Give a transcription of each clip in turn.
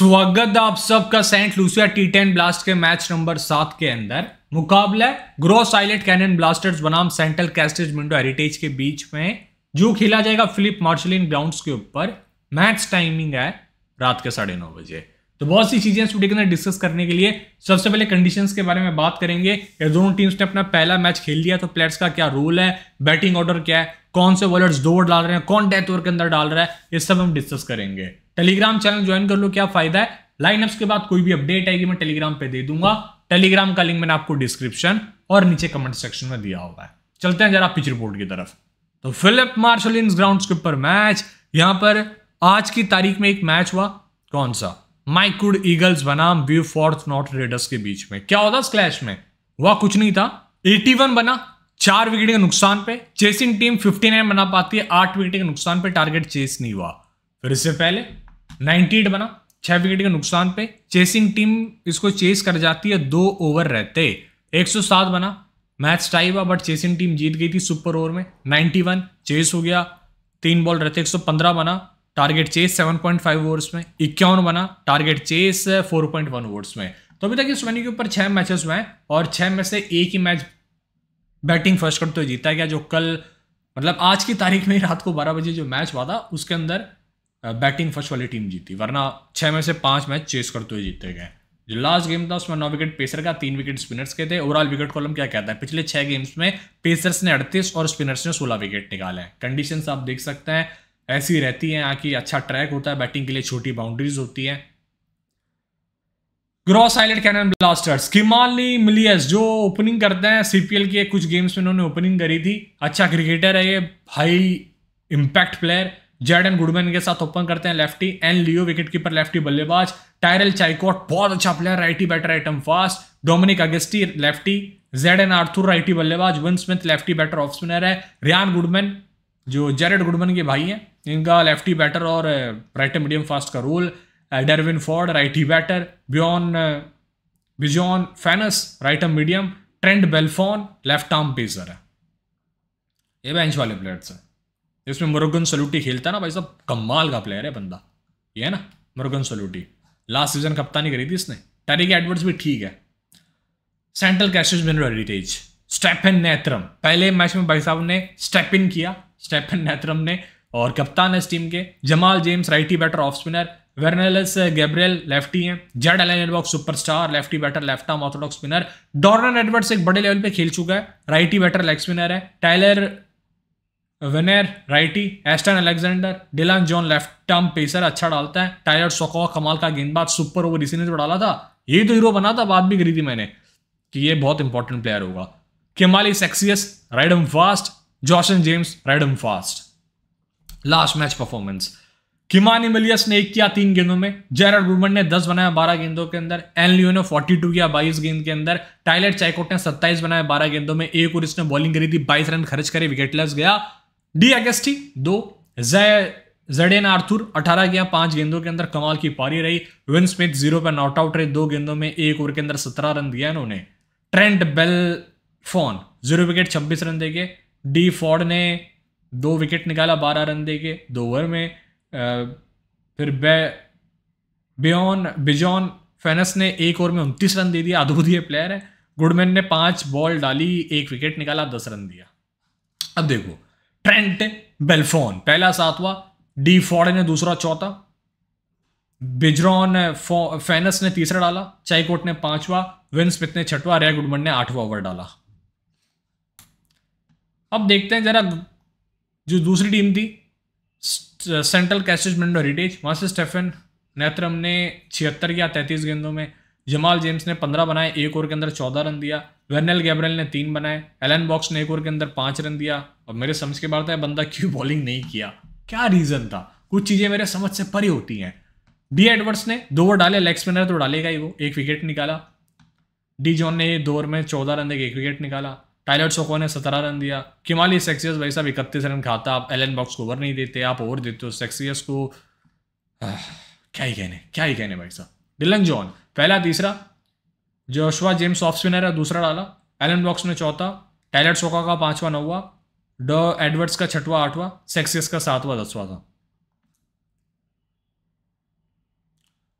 स्वागत है आप सबका saint Lucia T ten blast के मैच नंबर सात के अंदर मुकाबला ग्रोस आइलेट कैनन ब्लास्टर्स बनाम सेंट्रल कैस्टेज मिंडो हेरिटेज के बीच में जो खेला जाएगा फिलिप मार्शलिन ग्राउंड्स के ऊपर मैच टाइमिंग है रात के साढ़े नौ बजे तो बहुत सी चीजें इस वीडियो के अंदर डिस्कस करने के लिए सबसे पहले कंडीशन के बारे में बात करेंगे ये दोनों टीम्स ने अपना पहला मैच खेल लिया तो प्लेयर्स का क्या रोल है बैटिंग ऑर्डर क्या है कौन से बॉलर्स दो डाल रहे हैं कौन डेथ ओवर के अंदर डाल रहा है ये सब हम डिस्कस करेंगे टेलीग्राम चैनल ज्वाइन कर लो क्या फायदा है लाइनअप्स के बाद कोई भी अपडेट आएगी मैं टेलीग्राम पे दे दूंगा टेलीग्राम का लिंक मैंने आपको डिस्क्रिप्शन और नीचे कमेंट सेक्शन में दिया होगा चलते हैं जरा पिच रिपोर्ट की तरफ तो फिलिप मार्शल इन ग्राउंड के ऊपर मैच यहां पर आज की तारीख में एक मैच हुआ कौन सा माइकुड ईगल्स बनाम व्यू फोर्थ नॉर्थ रेडर्स के बीच में क्या होता इस में हुआ कुछ नहीं था 81 बना चार विकेट के नुकसान पे चेसिंग टीम 59 बना पाती है आठ विकेट के नुकसान पे टारगेट चेस नहीं हुआ फिर इससे पहले नाइनटी बना छह विकेट के नुकसान पे चेसिंग टीम इसको चेस कर जाती है दो ओवर रहते 107 बना मैच टाई हुआ बट चेसिंग टीम जीत गई थी सुपर ओवर में 91 चेस हो गया तीन बॉल रहते 115 बना टारगेट चेस 7.5 पॉइंट ओवर्स में इक्यावन बना टारगेट चेस 4.1 पॉइंट ओवर्स में तो अभी तक इस मैनी के ऊपर छह मैचेस हुए हैं और छह में से एक ही मैच बैटिंग फर्स्ट करते तो हुए जीता गया जो कल मतलब आज की तारीख में रात को बारह बजे जो मैच हुआ था उसके अंदर बैटिंग फर्स्ट वाली टीम जीती वरना छः में से पाँच मैच चेस करते हुए जीते गए जो लास्ट गेम था उसमें नौ विकेट पेसर का तीन विकेट स्पिनर्स के थे ओवरऑल विकेट कॉलम क्या कहता है पिछले छः गेम्स में पेसर्स ने अड़तीस और स्पिनर्स ने सोलह विकेट निकाले हैं कंडीशंस आप देख सकते हैं ऐसी रहती हैं यहाँ की अच्छा ट्रैक होता है बैटिंग के लिए छोटी बाउंड्रीज होती हैं ग्रॉस आइलैंड कैनन ब्लास्टर्स किमाली मिलियस जो ओपनिंग करते हैं सीपीएल के कुछ गेम्स में उन्होंने ओपनिंग करी थी अच्छा क्रिकेटर है ये high impact player Jed and Goodman के साथ ओपन करते हैं lefty and Leo wicket keeper lefty बल्लेबाज टायरल चाइकॉट बहुत अच्छा प्लेयर राइटी बैटर आइटम fast Dominic Augustie lefty Jed and Arthur righty बल्लेबाज Win Smith lefty batter off spinner है रियान गुडमैन जो जेरेड गुडमैन के भाई हैं इनका लेफ्टी बैटर और राइट मीडियम फास्ट का role Dervin Ford righty batter बियॉन बिजॉन फैनस right medium Trent Belfon left arm pacer है ये बेंच वाले प्लेयर्स हैं इसमें मुरुगन सलूटी खेलता है ना भाई साहब कमाल का प्लेयर है बंदा ये है ना मुरुगन सलूटी लास्ट सीजन कप्तानी करी थी इसने टेरिक एडवर्ड्स भी ठीक है सेंट्रल कैशिज मिनर हेरिटेज स्टेफन नेत्रम पहले मैच में भाई साहब ने स्टेप इन किया स्टेफन नेत्रम ने और कप्तान है इस टीम के Jamal James righty batter off spinner Vernelus Gabriel lefty हैं जेड एलन एडबॉक्स superstar lefty batter left arm orthodox spinner Dornan Edwards एक बड़े लेवल पे खेल चुका है राइटी बैटर लेग स्पिनर है Tyler Viner righty Aston Alexander Dillon John left arm pacer अच्छा डालता है टायर सोकवा कमाल का गेंदबाज सुपर ओवर इसी ने जो डाला था यही तो हीरो बना था बात भी करी थी मैंने कि ये बहुत इंपॉर्टेंट प्लेयर होगा केमाली सेक्सियस right arm fast Joshua James right arm fast last match performance Kimani Melius ने एक किया तीन गेंदों में जेरड ब्रूमन ने दस बनाया बारह गेंदों के अंदर एन लियो ने फोर्टी टू किया बाईस गेंद के अंदर टाइलेट चाइकोट ने सत्ताईस बनाया बारह गेंदों में एक और इसने बॉलिंग करी थी बाईस रन खर्च करे विकेटलेस गया डी अगस्टी दो जेडेन आर्थुर अठारह गया पांच गेंदों के अंदर कमाल की पारी रही विन स्मिथ जीरो पर नॉट आउट रहे दो गेंदों में एक ओवर के अंदर सत्रह रन दिया इन्होंने Trent Belfon zero wicket छब्बीस रन देके डी फॉर्ड ने दो विकेट निकाला बारह रन देके दो ओवर में आ, फिर बे बियॉन बिजॉन फेनस ने एक ओवर में उनतीस रन दे दिया ये प्लेयर है गुडमैन ने पांच बॉल डाली एक विकेट निकाला दस रन दिया अब देखो ट्रेंट बेलफोन पहला सातवां डी फॉर्ड ने दूसरा चौथा बिजरॉन फेनस ने तीसरा डाला चाईकोट ने पांचवा विंस पिथ ने छठवा रे गुडमन ने आठवां ओवर डाला अब देखते हैं जरा जो दूसरी टीम थी सेंट्रल कैसेज मिंडो हेरिटेज वहां से स्टेफन नेत्रम ने छिहत्तर या तैंतीस गेंदों में जमाल जेम्स ने पंद्रह बनाए एक ओवर के अंदर चौदह रन दिया वर्नल गैब्रेल ने तीन बनाए एलन बॉक्स ने एक ओवर के अंदर पाँच रन दिया और मेरे समझ के बाद था तो बंदा क्यों बॉलिंग नहीं किया क्या रीज़न था कुछ चीज़ें मेरे समझ से परी होती हैं डी एडवर्ड्स ने दो ओवर डाले लेग स्पिनर तो डालेगा ही वो एक विकेट निकाला डी जॉन ने दो ओवर में चौदह रन देकर एक विकेट निकाला टाइलर सोको ने सत्रह रन दिया किमाली सेक्सियस भाई साहब इकतीस रन खाता आप एलन बॉक्स को ओवर नहीं देते आप ओवर देते हो सेक्सियस को क्या ही कहने क्या ही कहने भाई साहब डिलन जॉन पहला तीसरा जोशवा जेम्स ऑफ स्पिनर है दूसरा डाला एलन बॉक्स ने चौथा टैलेट सोका का पांचवा नौवा ड एडवर्ड्स का छठवा आठवा सेक्सियस का सातवा दसवां था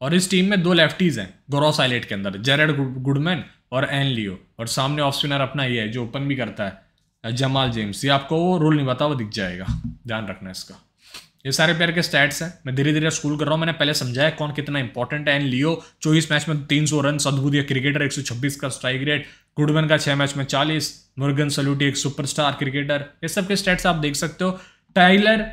और इस टीम में दो लेफ्टीज हैं गोरॉस आइलेट के अंदर जेरेड गुडमैन और एन लियो और सामने ऑफ स्पिनर अपना ये है जो ओपन भी करता है जमाल जेम्स ये आपको वो रोल निभाता हुआ दिख जाएगा ध्यान रखना इसका ये सारे प्लेयर के स्टैट्स हैं मैं धीरे धीरे स्कूल कर रहा हूँ मैंने पहले समझाया कौन कितना इंपॉर्टेंट है एंड लियो चौबीस मैच में तीन सौ रन अद्भुत या क्रिकेटर छब्बीस का स्ट्राइक रेट गुडवन का छः मैच में चालीस मुर्गन सलूटी एक सुपरस्टार क्रिकेटर ये सब के स्टैट्स आप देख सकते हो टाइलर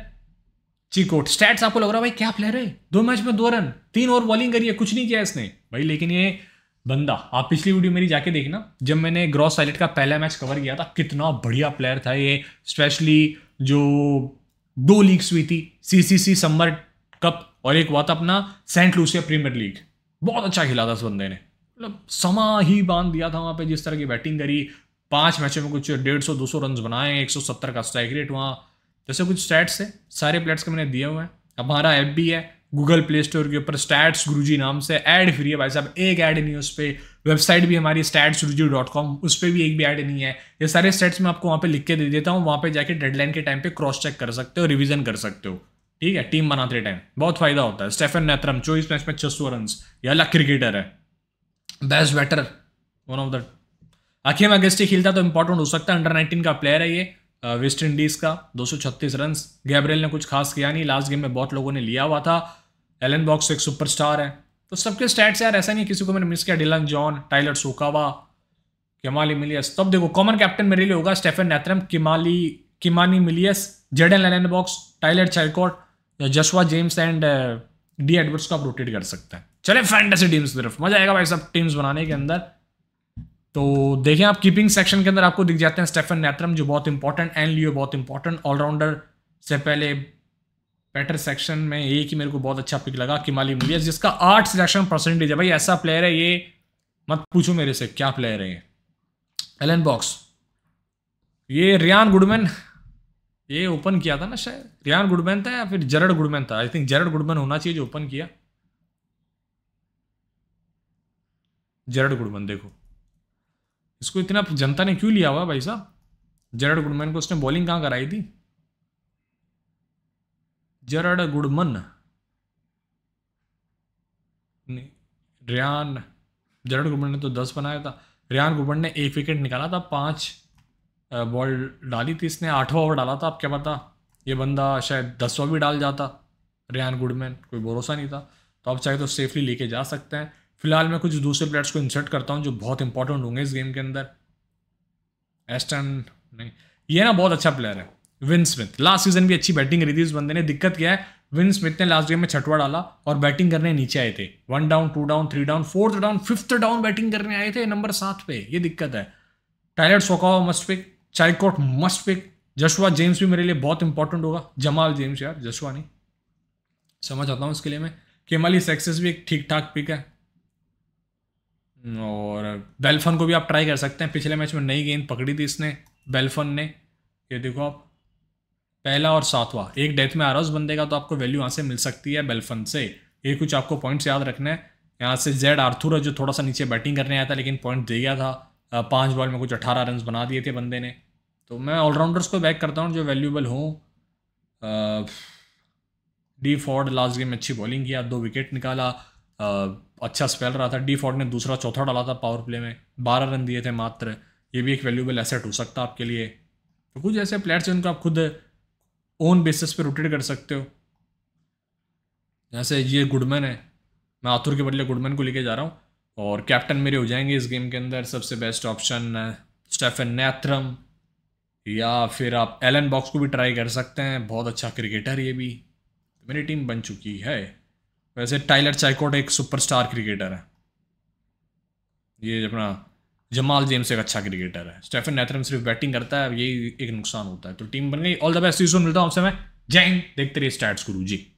चिकोट स्टैट्स आपको लग रहा है भाई क्या प्लेयर है दो मैच में दो रन तीन ओवर बॉलिंग करी है कुछ नहीं किया इसने भाई लेकिन ये बंदा आप पिछली वीडियो मेरी जाके देखना जब मैंने ग्रॉस साइलेट का पहला मैच कवर किया था कितना बढ़िया प्लेयर था ये स्पेशली जो दो लीग्स हुई थी सीसीसी समर कप और एक हुआ था अपना सेंट लूसिया प्रीमियर लीग बहुत अच्छा खेला था उस बंदे ने मतलब समा ही बांध दिया था वहाँ पे जिस तरह की बैटिंग करी पांच मैचों में कुछ डेढ़ सौ दो सौ रन बनाए एक सौ सत्तर का स्ट्राइक रेट वहाँ जैसे कुछ स्टैट्स है सारे प्लेट्स के मैंने दिए हुए हैं हमारा ऐप भी है गूगल प्ले स्टोर के ऊपर स्टैट्स गुरुजी नाम से ऐड फ्री है भाई साहब एक ऐड नहीं है उस पर वेबसाइट भी हमारी स्टैट्स गुरुजी डॉट कॉम उस पर भी एक भी ऐड नहीं है ये सारे स्टैट्स मैं आपको वहाँ पे लिख के दे देता हूँ वहाँ पे जाके डेडलाइन के टाइम पे क्रॉस चेक कर सकते हो रिविजन कर सकते हो ठीक है टीम बनाते टाइम बहुत फायदा होता है स्टेफन नेत्रम चौबीस मैच में छह सौ रन ये अलग क्रिकेटर है best batter one of the Akeem Augustie खेलता तो इंपॉर्टेंट हो सकता है अंडर नाइनटीन का प्लेयर है ये वेस्ट इंडीज़ का 236 रन गैब्रियल ने कुछ खास किया नहीं लास्ट गेम में बहुत लोगों ने लिया हुआ था एलन बॉक्स एक सुपरस्टार है तो सबके स्टैट्स यार ऐसा नहीं किसी को मैंने मिस किया डिलन जॉन टाइलर सोकावा किमाली मिलियस तब देखो कॉमन कैप्टन मेरे लिए होगा Stephan Netram Kimani Kimani Melius Jaden Allen box Tyler Chicot या Joshua James and D Edwards को आप रोटेट कर सकते हैं चले फैंटेसी टीम्स की तरफ मजा आएगा भाई सब टीम्स बनाने के अंदर तो देखें आप कीपिंग सेक्शन के अंदर आपको दिख जाते हैं स्टेफन नेत्रम जो बहुत इंपॉर्टेंट एंड लियो बहुत इंपॉर्टेंट ऑलराउंडर से पहले बेटर सेक्शन में एक ही मेरे को बहुत अच्छा पिक लगा किमाली मुलियस जिसका आठ सिलेक्शन परसेंटेज है भाई ऐसा प्लेयर है ये मत पूछो मेरे से क्या प्लेयर है ये एलन बॉक्स ये रियान गुडमैन ये ओपन किया था ना शायद रियान गुडमैन था या फिर जरड गुडमैन था आई थिंक जरड गुडमैन होना चाहिए जो ओपन किया जरड गुडमैन देखो इसको इतना जनता ने क्यों लिया हुआ भाई साहब जरड गुडमैन को उसने बॉलिंग कहाँ कराई थी जरड गुड़मन रियान जरड गुड़मन ने तो दस बनाया था रियान गुड़मन ने एक विकेट निकाला था पाँच बॉल डाली थी इसने आठवा ओवर डाला था आप क्या पता ये बंदा शायद दसवा भी डाल जाता रियान गुडमैन कोई भरोसा नहीं था तो आप चाहे तो सेफली लेके जा सकते हैं फिलहाल मैं कुछ दूसरे प्लेयर्स को इंसर्ट करता हूँ जो बहुत इंपॉर्टेंट होंगे इस गेम के अंदर एस्टन नहीं ये ना बहुत अच्छा प्लेयर है विन स्मिथ लास्ट सीजन भी अच्छी बैटिंग करी थी उस बंदे ने दिक्कत क्या है विन स्मिथ ने लास्ट गेम में छठवा डाला और बैटिंग करने नीचे आए थे one down two down three down fourth down fifth down batting करने आए थे नंबर सात पे ये दिक्कत है टायलर सोकावा must pick Chicot must pick Joshua James भी मेरे लिए बहुत इंपॉर्टेंट होगा जमाल जेम्स यार जशवा नहीं समझ आता हूँ इसके लिए मैं केमाली सक्सेस भी एक ठीक ठाक पिक है और बेल्फन को भी आप ट्राई कर सकते हैं पिछले मैच में नई गेंद पकड़ी थी इसने बेल्फन ने ये देखो आप पहला और सातवां एक डेथ में आ रहा है उस बंदे का तो आपको वैल्यू यहाँ से मिल सकती है बेलफन से ये कुछ आपको पॉइंट्स याद रखना है यहाँ से जेड आर्थुर जो थोड़ा सा नीचे बैटिंग करने आया था लेकिन पॉइंट दे गया था पाँच बॉल में कुछ अट्ठारह रन बना दिए थे बंदे ने तो मैं ऑलराउंडर्स को बैक करता हूँ जो वैल्यूबल हों डी फॉर्ड लास्ट गेम में अच्छी बॉलिंग किया दो विकेट निकाला आ, अच्छा स्पेल रहा था डी फॉर्ड ने दूसरा चौथा डाला था पावर प्ले में बारह रन दिए थे मात्र ये भी एक वैल्यूबल एसेट हो सकता आपके लिए तो कुछ ऐसे प्लेयर्स हैं जिनको आप खुद ओन बेसिस पे रोटेट कर सकते हो जैसे ये गुडमैन है मैं आथुर के बदले गुडमैन को लेके जा रहा हूँ और कैप्टन मेरे हो जाएंगे इस गेम के अंदर सबसे बेस्ट ऑप्शन स्टेफन नेत्रम या फिर आप एलन बॉक्स को भी ट्राई कर सकते हैं बहुत अच्छा क्रिकेटर ये भी मेरी टीम बन चुकी है वैसे टाइलर चाइकोट एक सुपरस्टार क्रिकेटर है ये अपना जमाल जेम्स एक अच्छा क्रिकेटर है स्टेफन नेथरम सिर्फ बैटिंग करता है यही एक नुकसान होता है तो टीम बन गई ऑल द बेस्ट सीजन मिलता हूँ आपसे मैं जैन देखते रहिए स्टैट्स गुरु जी